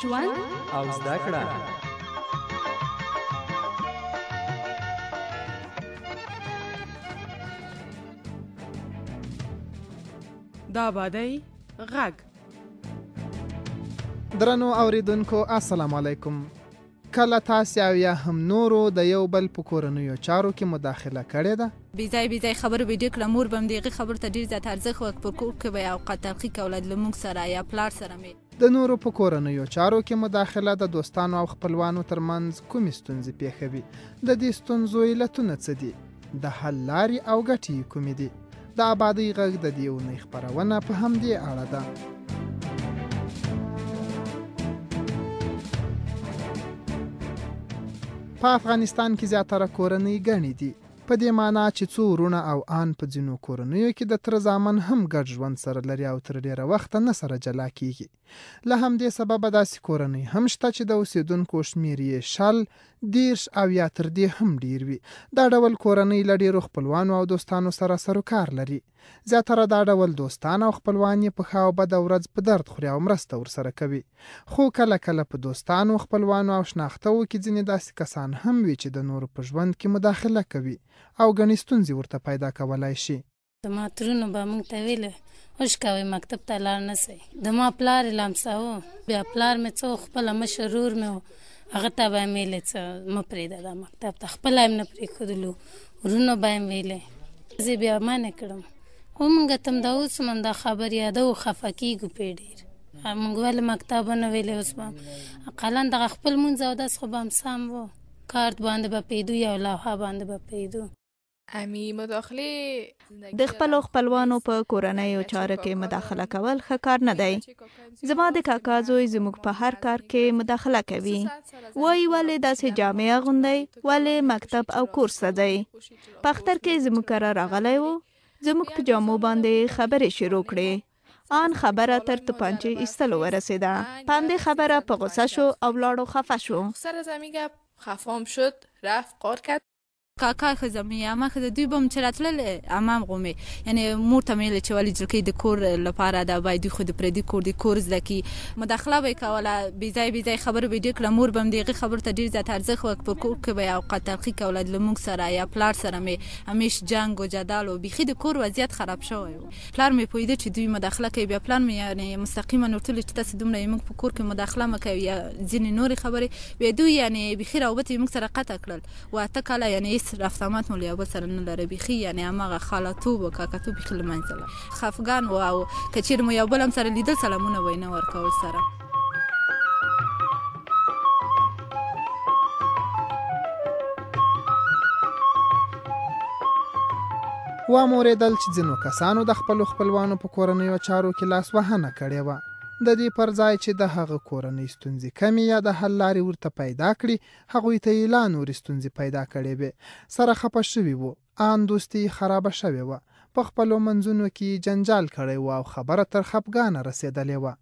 ژوند او زده کړه دا بادای غږ درنو اوریدونکو السلام علیکم کله تاسو او یا هم نورو د یو بل په کورنیو چارو کې مداخله کړې ده بيځای بيځای خبر به ډېر کله مور بم دیغه خبر ته ډېر زیات ارزښت ورکړ کور کې به اوقات تلقی کولد لمونږ سره یا پلار سره می د نورو په کورنیو چارو کې مداخله د دوستانو او خپلوانو ترمنځ کومې ستونزې پیښوي د دې ستونزو علتونه څه دي د حل لارې او ګټې کومې دي د آبادی غږ د دې اونۍ خپرونه په همدې اړه ده په افغانستان کې زیاتره کورنۍ ګڼې دي په دې معنی چې څو ورونه او آن په ځینو کورنیو کې د تر زامن هم ګډ ژوند سره لري او تر ډیره وخت نه سره جلا کیږي له همدې سببه داسې کورنۍ هم شته چې د اوسیدونکو شمیر یې شل دیرش او یا تر دې هم ډیر وي دا ډول کورنۍ له ډیرو خپلوانو او دوستانو سره سروکار لري زیاتره دا ډول دوستان او خپلوان یې په ښه او بده ورځ په درد خوري او مرسته ورسره کوي خو کله کله په دوستانو خپلوانو او شناختو کې ځینې داسې کسان هم وي چې د نورو په ژوند کې مداخله کوي او ګڼې ستونزې ورته پیدا کولای شي زما ترونو به مونږ ته ویل اوش کوي مکتب ته لاړ نه سي د ما پلار لمساو بیا پلار مې څو خپل مشرور مې هغه ته به مې لڅ م پرېدا د مکتب ته خپل هم نه پرې کړلو ورونو به مې ویلې زه بیا ما نه کړم خو مونږ تم د اوس من د خبر یادو خفه کیږو په ډیر مونږ ول مکتب نه ویلې اوس به اقلن د خپل مونږ او داس خو بم سم وو کارت باندې به پیدو یو لوحه باندې به پیدو امي مداخله د خپل خپلوانو په کورنۍ او چارو کې مداخله کول ښه کار نه دی زما د کاکا زوی زموږ په هر کار کې مداخله کوي وای ولې داسې جامع غوندي ولې مکتب او کورس دی په اختر کې زموږ کرا راغلی وو زموږ په جامو باندې خبرې شروع کړې ان خبره تر تپانچې ایستلو ورسیده پنده خبره په غوسه شو او لاړو خفه شو سر زمیگه خفام شد رفت قار کرد کاکا خزه مې اما خزه دوی بم چې راتلل امام غومي یعنی مور ته مې چې ولې جلکې د کور لپاره دا باید دوی خود پردي کور د کور زلکی مداخله به کوله بيځای بيځای خبر به دې کړه مور بم دغه خبر ته ډیر زیات ارزښت وک پر کور کې به او قتلخي کوله لمونږ سره یا پلار سره مې همیش جنگ او جدال او بيخي د کور وضعیت خراب شوی پلار مې پویده چې دوی مداخله کوي بیا پلان مې یعنی مستقیما ورتل چې تاسو دومره موږ په کور کې مداخله مکوي یا ځینې نور خبرې به دوی یعنی بيخي راوبته موږ سره قطع کړل واته کله یعنی هیڅ رفتمات مو یو سره نه لري بيخي یعنی هغه خالاتوب او کاکاتوب خل منځله خفقان او کچیر مو یو بل هم سره لیدل سلامونه وینه ورکول سره و امر دل چې ځینو کسانو د خپل خپلوانو په کورنیو چارو کې لاس وهنه کړې و د دې پر ځای چې د هغه کورنۍ ستونزې کمی یا د حل لارې ورته پیدا کړي هغوی ته یې لا نورې ستونزې پیدا کړې وې سره خپه شوي وو آن دوستي خرابه شوې وه په خپلو منځونو کې جنجال کړی و او خبره تر خپګانه رسېدلې وه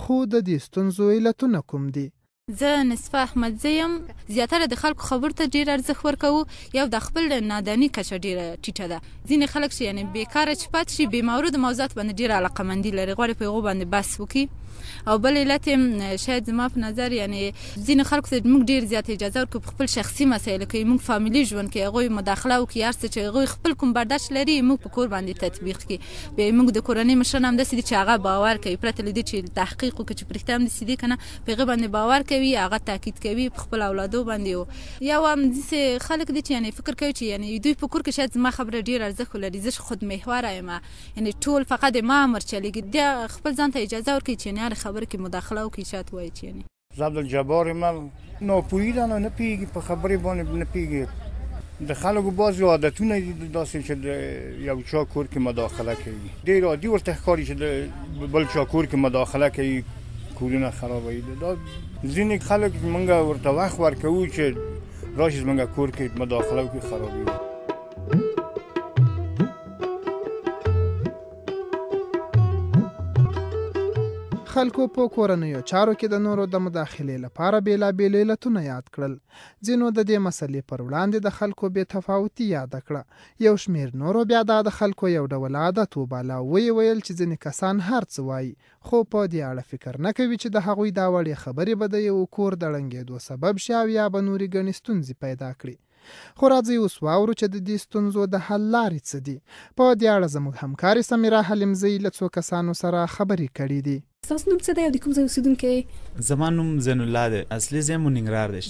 خو د دې ستونزو علتونه کوم دي زه نصفه احمد زیم زیاتره د خلکو خبر ته ډیر ارزښت ورکوو یو د خپل نادانی کچه ډیره ټیټه ده ځینې خلک چې یعنی بیکاره چې پات شي بې مورد موضوعات باندې ډیره علاقه مندي لري غواړي په یو باندې بس وکړي او بل علت شاید زما په نظر یعنی ځین خلکو ته موږ ډیر زیات اجازه ورکړو په خپل شخصي مسایل کې موږ فاميلي ژوند کې هغه مداخله وکړي هر څه چې هغه خپل کوم برداشت لري موږ په کور باندې تطبیق کړي به موږ د کورنۍ مشران هم داسې چې هغه باور کوي پرته لدی چې تحقیق وکړي چې پرختم دي سیدی کنه په هغه باندې باور کوي هغه تاکید کوي په خپل اولادو باندې یو هم داسې خلک دي چې یعنی فکر کوي چې یعنی دوی په کور کې شاید زما خبره ډیر ارزښت لري زه خود محور یم یعنی ټول فقط ما امر چلیږي د خپل ځان ته اجازه ورکړي چې نه هر خبره کې مداخله او کیشات وایي چې یعنی زبد الجبار مل نو پویدان نه پیږي په خبرې باندې نه پیږي د خلکو باز عادتونه دي داسې چې یو چا کور کې مداخله کوي ډیر عادي ورته ښکاری چې بل چا کور کې مداخله کوي کورونه خرابوي دا ځینې خلک مونږ ورته وخت ورکوي چې راشي مونږ کور کې مداخله کوي خرابوي خلکو په کورنیو چارو کې د نورو د مداخلې لپاره بیلابیل علتونه یاد کړل ځینو د دې مسلې پر وړاندې د خلکو بې تفاوتي یاد کړه یو شمیر نورو بیا دا د خلکو یو ډول عادت وباله وی ویل چې ځینې کسان هر څه وایي خو په دې اړه فکر نه کوي چې د هغوی دا وړې خبرې به د یو کور د ړنګېدو سبب شي او یا به نورې ګڼې ستونزې پیدا کړي خو راځئ اوس واورو چې د دې ستونزو د حل لارې څه دي په دې اړه زموږ همکاري سمیرا حلیمزی له څو کسانو سره خبرې کړې دي تاسو نوم څه دی او د کوم ځای اوسیدونکي زما نوم زین الله دی اصلي زمو ننګرهار دی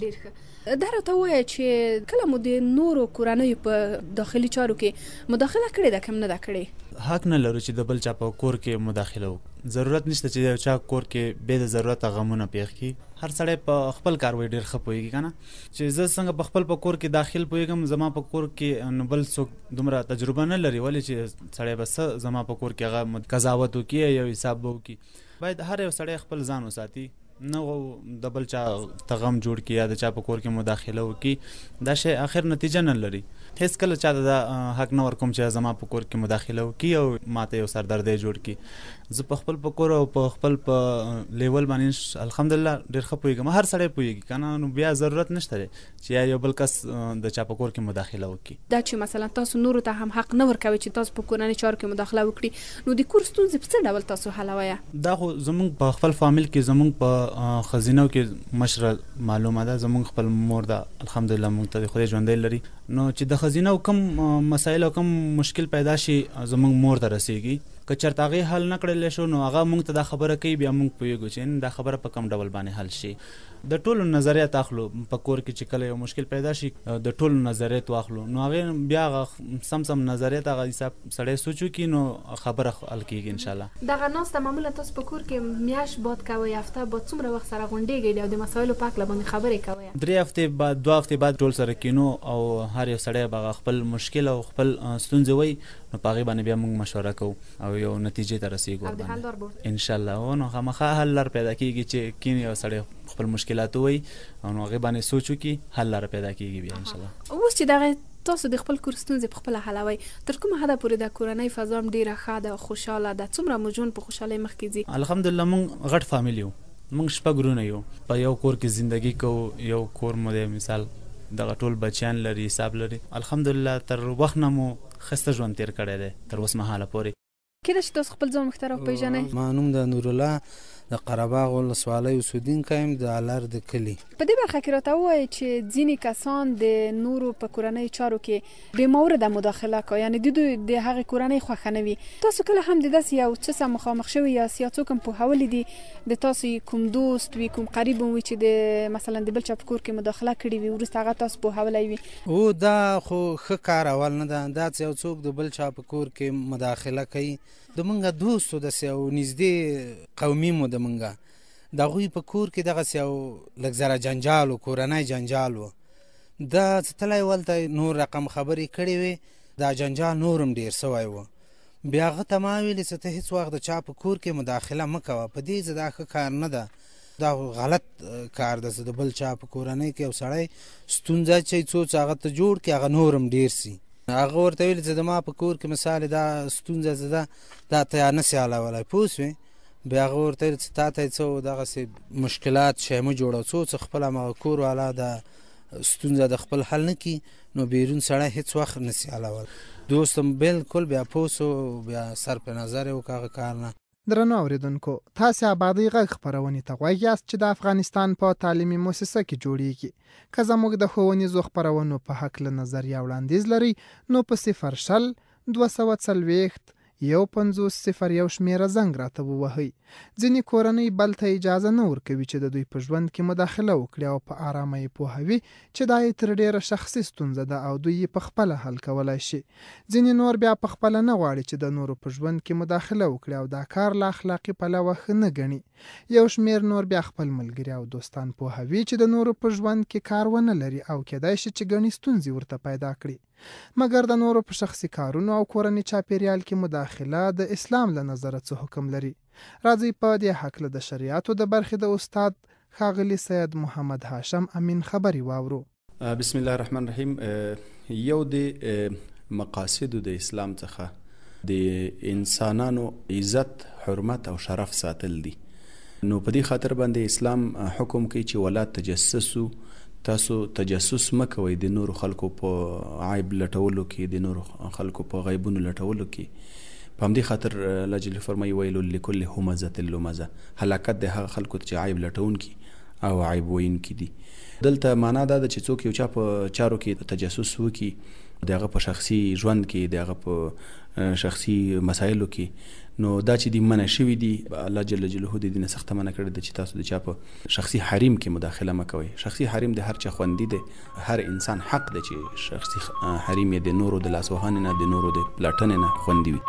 دا راته وایي چې کله مو د نورو کورنۍ په داخلي چارو کې مداخله کړې ده کم نه ده کړې حق نه لرو چې د بل چا په کور کې مداخله وکړو ضرورت نشته چې یو چا کور کې به د ضرورت غمونه پیښ کی هر سړی په خپل کاروي ډیر خپويږي کنه چې زه څنګه په خپل په کور کې داخل پويګم زما په کور کې نوبل څوک دومره تجربه نه لري ولی چې سړی بس زما په کور کې هغه قضاوت وکي یا حساب وکي باید هر یو سړی خپل ځان وساتي نه د بل چا تغم جوړ کی یا د چا په کور کې مداخله وکي دا شی اخر نتیجه نه لري هیڅ کله چا د حق نه ورکوم چې زما په کور کې مداخله وکي او ماته یو سردردې جوړ کی زه په خپل په کور او په خپل په لیول باندې الحمدلله ډېر ښه پوهېږم هر سړی پوهېږي کنه نو بیا ضرورت نشته دی چې یو بل کس د چا په کور کې مداخله وکړي دا چې مثلا تاسو نورو ته هم حق نه ورکوي چې تاسو په کورنۍ چارو کې مداخله وکړي نو د کور ستونزې په څه ډول تاسو حلوي دا خو زمونږ په خپل فامیل کې زمونږ په خزینو کې مشر معلومه ده زمونږ خپل مور ده الحمدلله مونږ ته خدای ژوندۍ لري نو چې د خزینو کم مسایل او کم مشکل پیدا شي زمونږ مور ته رسیږي که چرته هغه حل نه کړل شو نو هغه موږ ته دا خبره کوي بیا موږ پوهیږو چې دا خبره په کم ډول باندې حل شي د ټولو نظریات اخلو په کور کې چې کله یو مشکل پیدا شي د ټولو نظریات واخلو نو هغه بیا سم سم نظریات هغه حساب سړی سوچو کې نو خبره حل کیږي ان شاء الله دغه ناس معمولا تاسو په کور کې میاش باد کوي هفته با څومره وخت سره غونډيږي او د مسایلو په اړه باندې خبرې کوي درې هفته بعد دوه هفته بعد ټول سره کینو او هر یو سړی به خپل مشکل او خپل ستونزې وای نو پاغي باندې بیا موږ مشوره کوو او یو نتیجې ته رسیدو ان شاء الله او نو هغه حل لار پیدا کیږي چې کین یو سړی خپل مشکلات وي او نو هغه باندې سوچ وکړي حل لار پیدا کیږي بیا ان شاء الله اوس چې دغه تاسو د خپل کور ستونزې په خپل حلوي تر کومه حدا پورې د کورنۍ فضا هم ډیره ښه ده خوشاله ده څومره مجون په خوشاله مخ کې دي الحمدلله مونږ غټ فامیل یو مونږ شپږ ورونه یو په یو کور کې ژوندۍ کوو یو کور مو د مثال دغه ټول بچیان لري حساب لري الحمدلله تر وخت نه مو خسته ژوند تیر کړی دی تر اوس مهاله پورې کله چې تاسو خپل ځان مختار او پیژنئ ما نوم د نور الله د قرهباغ ولسوالۍ اوسیدونکی یم د الر د کلی په دې برخه کې راته وایي چې ځینې کسان د نورو په کورنۍ چارو کې بې مورده مداخله کوي یعنی د دوی د هغې کورنۍ خوښه نه وي تاسو کله هم د داسې یو څه سره مخامخ شوي یا سیاسو کوم پوهولي دي د تاسو کوم دوست وي کوم قریب وي چې د مثلا د بل چا په کور کې مداخله کړې وي ورسته هغه تاسو پوهولي وي او دا خو ښه کار اول نه ده دا یو څوک د بل چا په کور کې مداخله کوي د منګه دوستو د سیاو نږدې قومي مو د منګه د غوی په کور کې دغه سیاو لګزره جنجال او کورنۍ جنجال وو دا تلای ولته نور رقم خبرې کړې وي دا جنجال نورم ډیر سوای وو بیا غ ته ما ویلې چې ته هیڅ وخت د چا په کور کې مداخله مکوه په دې زدا ښه کار نه ده دا غلط کار ده چې د بل چا په کورنۍ کې یو سړی ستونزه چې څو څاغه ته جوړ کې هغه نورم ډیر سي هغه ورته ویل چې زما په کور کې مثال دا ستونزه زه ده دا ته یا نسې حلولی پوه سوې بیا هغه ورته ویل چې تا ته یې څه دغسې مشکلات شی مه جوړه څو څه خپل همغه کور والا د ستونزه د خپل حل نه کړي نو بیرون سړی هېڅ وخت نسې حلول دوستم بالکل بیا پوه سو بیا سر په نظر یې وکړ هغه کار نه درنو اوریدونکو تاسو آبادی غږ خبرونه ته غوږ یاست چې د افغانستان په تعلیمي مؤسسه کې جوړیږي که زموږ د ښوونیزو خبرونو په حق له نظر یا وړاندیز لري نو په 0 شل 240 یو پنځوس صفر یو شمیره زنګ راته ووهئ ځینې کورنۍ بل ته اجازه نه ورکوي چې د دوی په ژوند کې مداخله وکړي او په آرامه یې پوهوي چې دا یې تر ډیره شخصي ستونزه ده او دوی یې په خپله حل کولی شي ځینې نور بیا په خپله نه غواړي چې د نورو په ژوند کې مداخله وکړي او دا کار له اخلاقي پلوه ښه نه ګڼي یو شمیر نور بیا خپل ملګري او دوستان پوهوي چې د نورو په ژوند کې کار ونه لري او کیدای شي چې ګڼې ستونزې ورته پیدا کړي مګر د نورو په شخصي کارونو او کورني چاپیریال کې مداخله د اسلام له نظره څه حکم لري راځي په دې حق د شریعتو د برخې د استاد خاغلی سید محمد هاشم امین خبري واورو بسم الله الرحمن الرحیم یو د مقاصد د اسلام څخه د انسانانو عزت حرمت او شرف ساتل دي نو په دې خاطر باندې اسلام حکم کوي چې ولا تجسسو تاسو تجسس مکوئ د نور خلکو په عیب لټولو کې د نور خلکو په غیبونو لټولو کې په همدې خاطر الله جل فرمایي ویل لكل همزه لمزه هلاکت د هغه خلکو چې عیب لټون کې او عیب وین کې دي دلته معنا دا ده چې څوک یو چا په چارو کې تجسس وکړي د هغه په شخصي ژوند کې د هغه په شخصي مسایلو کې نو دا چې دی منع شوی دی الله جل جلاله دې نه سخت منع کړی چې تاسو د چا په شخصي حریم کې مداخله مکوئ شخصي حریم د هر چا خوندي دی هر انسان حق دی چې شخصي حریم یې د نورو د لاسوهان نه د نورو د پلاټن نه خوندي وي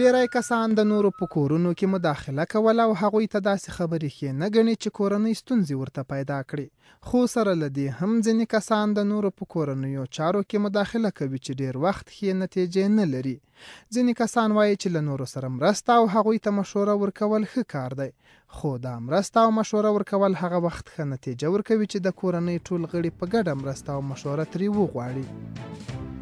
ډیری کسان د نورو په کورونو کې مداخله کوله او هغوی ته داسې خبرې ښې نه ګڼي چې کورنۍ ستونزې ورته پیدا کړي خو سره له دې هم ځینې کسان د نورو په کورنیو چارو کې مداخله کوي چې ډیر وخت ښې نتیجې نه لري ځینې کسان وایي چې له نورو سره مرسته او هغوی ته مشوره ورکول ښه کار دی خو دا مرسته او مشوره ورکول هغه وخت ښه نتیجه ورکوي چې د کورنۍ ټول غړي په ګډه مرسته او مشوره ترې وغواړي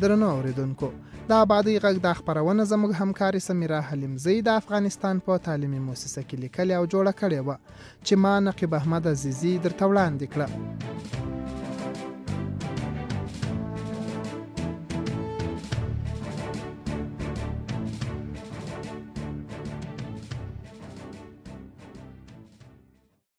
درنو اوریدونکو دا بادي غږ د خبرونه زموږ همکاري سمیرا حلیم زئی د افغانستان په تعلیمي مؤسسه کې لیکلې او جوړه کړې و چې ما نقیب احمد عزیزی درته وړاندې کړه